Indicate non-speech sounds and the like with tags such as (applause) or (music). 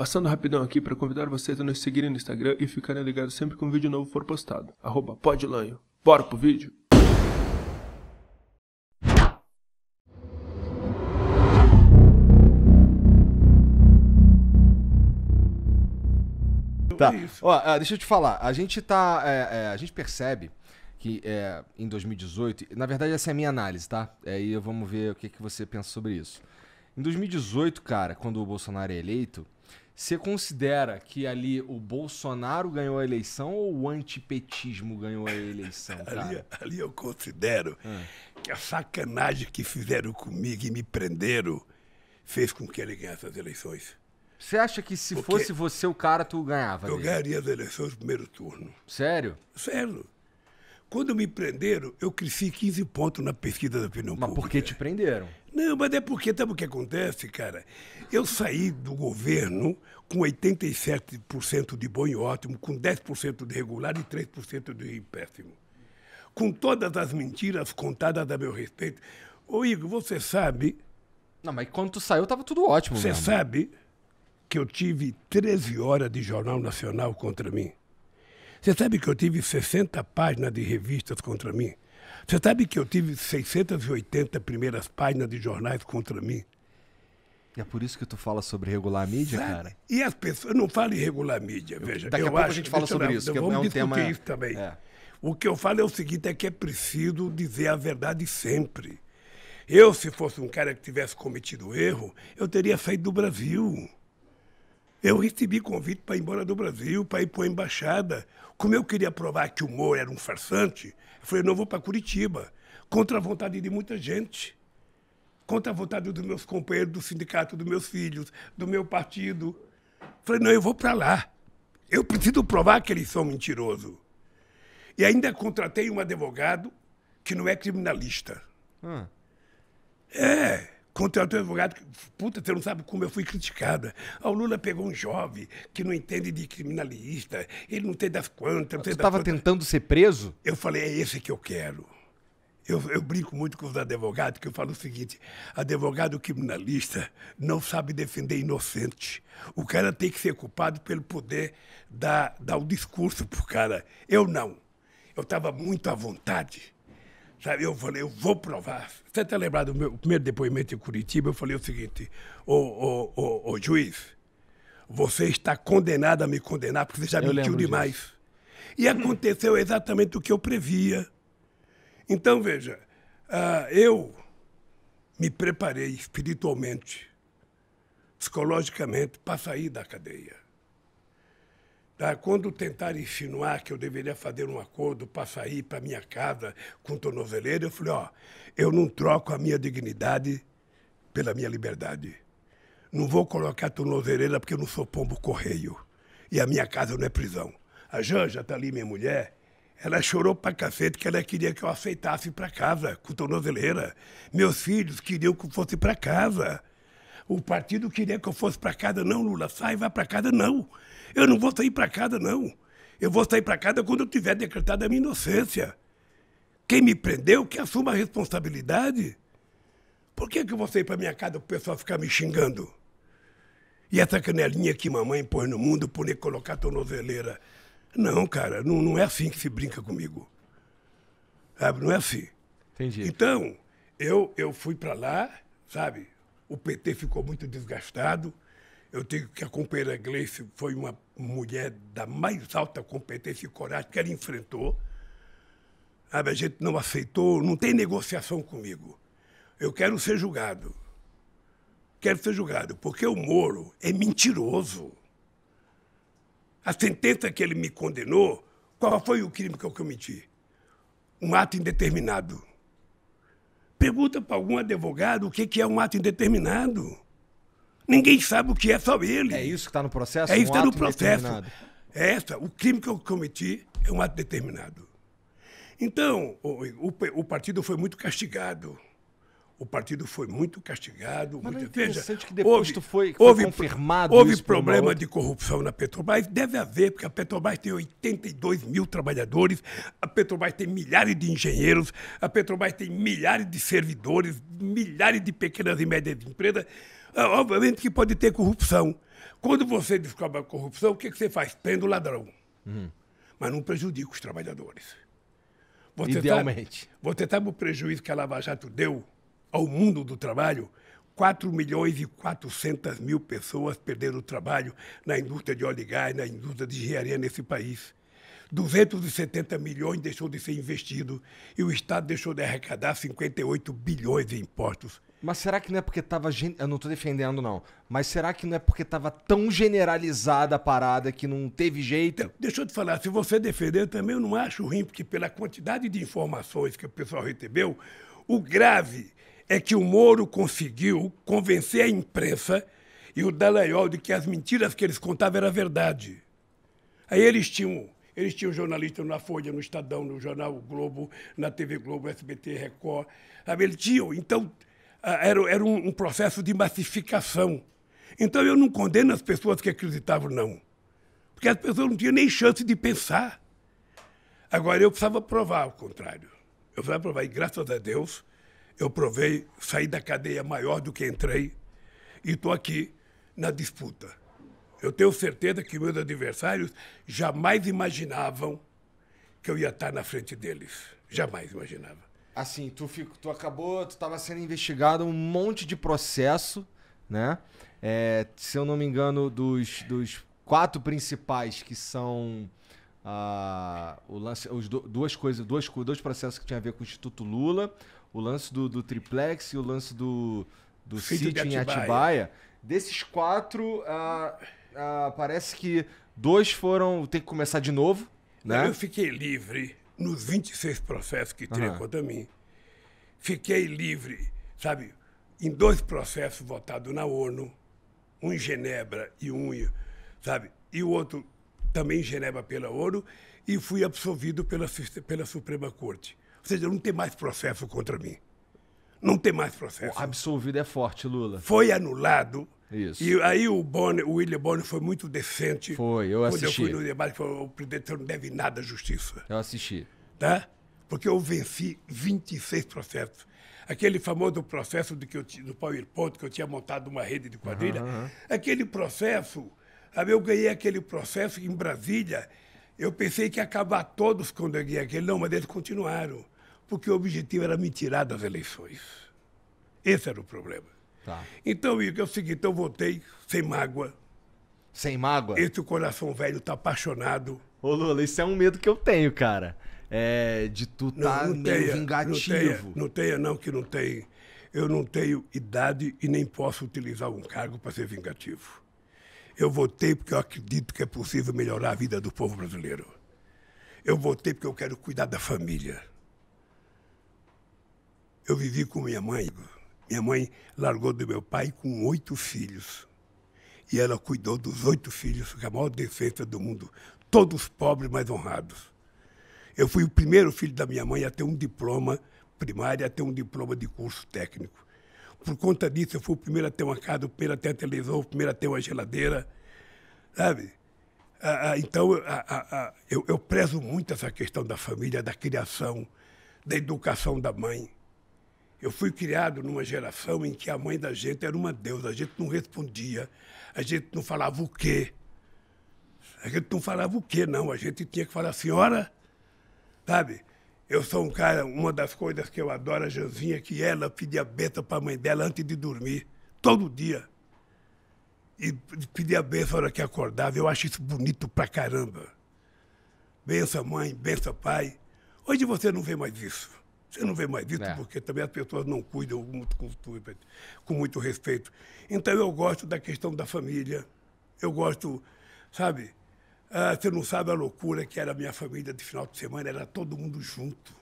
Passando rapidão aqui para convidar vocês a nos seguirem no Instagram e ficarem ligados sempre que um vídeo novo for postado. Arroba podlanho. Bora pro vídeo? Tá. É Ó, ah, deixa eu te falar. A gente tá. É, é, a gente percebe que é, em 2018. Na verdade, essa é a minha análise, tá? Aí é, vamos ver o que, que você pensa sobre isso. Em 2018, cara, quando o Bolsonaro é eleito, você considera que ali o Bolsonaro ganhou a eleição ou o antipetismo ganhou a eleição? (laughs) ali, ali, eu considero ah. que a sacanagem que fizeram comigo e me prenderam fez com que ele ganhasse as eleições. Você acha que se Porque fosse você o cara, tu ganhava? Eu ganharia as eleições no primeiro turno. Sério? Sério. Quando me prenderam, eu cresci 15 pontos na pesquisa da opinião mas pública. Mas por que te prenderam? Não, mas é porque, sabe o que acontece, cara? Eu saí do governo com 87% de bom e ótimo, com 10% de regular e 3% de péssimo. Com todas as mentiras contadas a meu respeito. Ô, Igor, você sabe... Não, mas quando tu saiu, tava tudo ótimo Você mesmo. sabe que eu tive 13 horas de Jornal Nacional contra mim. Você sabe que eu tive 60 páginas de revistas contra mim? Você sabe que eu tive 680 primeiras páginas de jornais contra mim? é por isso que tu fala sobre regular a mídia, sabe? cara? E as pessoas não fala em regular mídia, eu, veja. Daqui a pouco acho, a gente fala sobre lá, isso, é vamos é um discutir tema... isso também. É. O que eu falo é o seguinte, é que é preciso dizer a verdade sempre. Eu, se fosse um cara que tivesse cometido erro, eu teria saído do Brasil. Eu recebi convite para ir embora do Brasil, para ir para a embaixada. Como eu queria provar que o Moro era um farsante, eu falei, não, vou para Curitiba. Contra a vontade de muita gente. Contra a vontade dos meus companheiros, do sindicato, dos meus filhos, do meu partido. Eu falei, não, eu vou para lá. Eu preciso provar que eles são mentirosos. E ainda contratei um advogado que não é criminalista. Hum. É. Contratou um advogado, puta, você não sabe como eu fui criticada. Ah, o Lula pegou um jovem que não entende de criminalista, ele não tem das quantas. você estava tentando ser preso? Eu falei, é esse que eu quero. Eu, eu, brinco muito com os advogados, que eu falo o seguinte: advogado criminalista não sabe defender inocente. O cara tem que ser culpado pelo poder dar, o um discurso pro cara. Eu não. Eu estava muito à vontade. Sabe, eu falei, eu vou provar. Você está lembrado do meu primeiro depoimento em Curitiba? Eu falei o seguinte, ô, ô, ô, ô juiz, você está condenado a me condenar porque você já eu mentiu demais. Disso. E aconteceu exatamente o que eu previa. Então, veja, uh, eu me preparei espiritualmente, psicologicamente, para sair da cadeia. Tá? Quando tentaram insinuar que eu deveria fazer um acordo para sair para minha casa com tornozeleiro, eu falei: ó, eu não troco a minha dignidade pela minha liberdade. Não vou colocar tornozeleira porque eu não sou pombo correio. E a minha casa não é prisão. A Janja tá ali, minha mulher. Ela chorou pra cacete que ela queria que eu aceitasse para casa, com tornozeleira. Meus filhos queriam que eu fosse para casa. O partido queria que eu fosse para casa. Não, Lula, sai, vai para casa. Não. Eu não vou sair para casa, não. Eu vou sair para casa quando eu tiver decretado a minha inocência. Quem me prendeu, que assuma a responsabilidade. Por que, que eu vou sair para minha casa para o pessoal ficar me xingando? E essa canelinha que mamãe põe no mundo por colocar tornozeleira? Não, cara, não, não é assim que se brinca comigo. Sabe? Não é assim. Entendi. Então, eu, eu fui para lá, sabe? O PT ficou muito desgastado. Eu digo que a companheira Gleice foi uma mulher da mais alta competência e coragem que ela enfrentou. a gente não aceitou, não tem negociação comigo. Eu quero ser julgado. Quero ser julgado, porque o Moro é mentiroso. A sentença que ele me condenou, qual foi o crime que eu cometi? Um ato indeterminado. Pergunta para algum advogado o que é um ato indeterminado. Ninguém sabe o que é, só ele. É isso que está no processo? É isso que um está no processo. Essa, o crime que eu cometi é um ato determinado. Então, o, o, o partido foi muito castigado. O partido foi muito castigado. Mas é muito, é interessante veja, que depois houve, tu foi, foi houve, confirmado Houve isso problema de corrupção na Petrobras. Deve haver, porque a Petrobras tem 82 mil trabalhadores, a Petrobras tem milhares de engenheiros, a Petrobras tem milhares de servidores, milhares de pequenas e médias empresas. Ah, obviamente que pode ter corrupção. Quando você descobre a corrupção, o que, que você faz? Prende o ladrão. Uhum. Mas não prejudica os trabalhadores. Você Idealmente. Sabe, você sabe o prejuízo que a Lava Jato deu ao mundo do trabalho? 4 milhões e 400 mil pessoas perderam o trabalho na indústria de óleo e gás, na indústria de engenharia nesse país. 270 milhões deixou de ser investido e o Estado deixou de arrecadar 58 bilhões de impostos. Mas será que não é porque tava. Gen... Eu não tô defendendo, não. Mas será que não é porque tava tão generalizada a parada que não teve jeito? Deixa eu te falar, se você defender também, eu não acho ruim, porque pela quantidade de informações que o pessoal recebeu, o grave é que o Moro conseguiu convencer a imprensa e o Dallagnol de que as mentiras que eles contavam era verdade. Aí eles tinham eles tinham jornalistas na Folha, no Estadão, no Jornal Globo, na TV Globo, SBT, Record. Sabe? Eles tinham. Então, ah, era, era um, um processo de massificação. Então eu não condeno as pessoas que acreditavam, não. Porque as pessoas não tinham nem chance de pensar. Agora eu precisava provar o contrário. Eu precisava provar, e graças a Deus, eu provei, saí da cadeia maior do que entrei e estou aqui na disputa. Eu tenho certeza que meus adversários jamais imaginavam que eu ia estar na frente deles. Jamais imaginava assim, tu, fico, tu acabou, tu estava sendo investigado um monte de processo, né? É, se eu não me engano, dos, dos quatro principais que são ah, o lance, os do, duas coisas, dois, dois processos que tinha a ver com o Instituto Lula, o lance do, do triplex e o lance do, do sítio em Atibaia. Atibaia. Desses quatro, ah, ah, parece que dois foram. Tem que começar de novo. Né? Eu fiquei livre nos 26 processos que tinha uhum. contra mim. Fiquei livre, sabe, em dois processos votados na ONU, um em Genebra e um, sabe, e o outro também em Genebra pela ONU, e fui absolvido pela, pela Suprema Corte. Ou seja, não tem mais processo contra mim. Não tem mais processo. Absolvido é forte, Lula. Foi anulado. Isso. E aí o, Bonner, o William Bonner foi muito decente. Foi, eu quando assisti. Quando eu fui no debate, falou, o presidente não deve nada à justiça. Eu assisti. Tá? Porque eu venci 26 processos. Aquele famoso processo de que eu, do PowerPoint, que eu tinha montado uma rede de quadrilha. uhum. Aquele processo, sabe, eu ganhei aquele processo em Brasília. Eu pensei que ia acabar todos quando eu ganhei aquele. Não, mas eles continuaram porque o objetivo era me tirar das eleições. Esse era o problema. Tá. Então, Igor, é o seguinte, eu votei sem mágoa. Sem mágoa? Esse coração velho tá apaixonado. Ô, Lula, isso é um medo que eu tenho, cara. É, de tu tá não, não meio tenha, vingativo. Não tenha, não tenha, não, que não tem. Eu não tenho idade e nem posso utilizar um cargo para ser vingativo. Eu votei porque eu acredito que é possível melhorar a vida do povo brasileiro. Eu votei porque eu quero cuidar da família. Eu vivi com minha mãe. Minha mãe largou do meu pai com oito filhos. E ela cuidou dos oito filhos, que é a maior defesa do mundo. Todos pobres, mas honrados. Eu fui o primeiro filho da minha mãe a ter um diploma primário, a ter um diploma de curso técnico. Por conta disso, eu fui o primeiro a ter uma casa, o primeiro a ter a televisão, o primeiro a ter uma geladeira. Sabe? Ah, ah então, ah, ah, ah, eu, eu prezo muito essa questão da família, da criação, da educação da mãe. Eu fui criado numa geração em que a mãe da gente era uma deusa, a gente não respondia, a gente não falava o quê. A gente não falava o quê, não. A gente tinha que falar, senhora, sabe? Eu sou um cara, uma das coisas que eu adoro, a Janzinha, que ela pedia benção para a mãe dela antes de dormir, todo dia. E pedia bênção na hora que acordava. Eu acho isso bonito pra caramba. Bença mãe, bença pai. Hoje você não vê mais isso. Você não vê mais isso, é. porque também as pessoas não cuidam muito cultura, com muito respeito. Então eu gosto da questão da família. Eu gosto, sabe? Ah, você não sabe a loucura que era a minha família de final de semana, era todo mundo junto.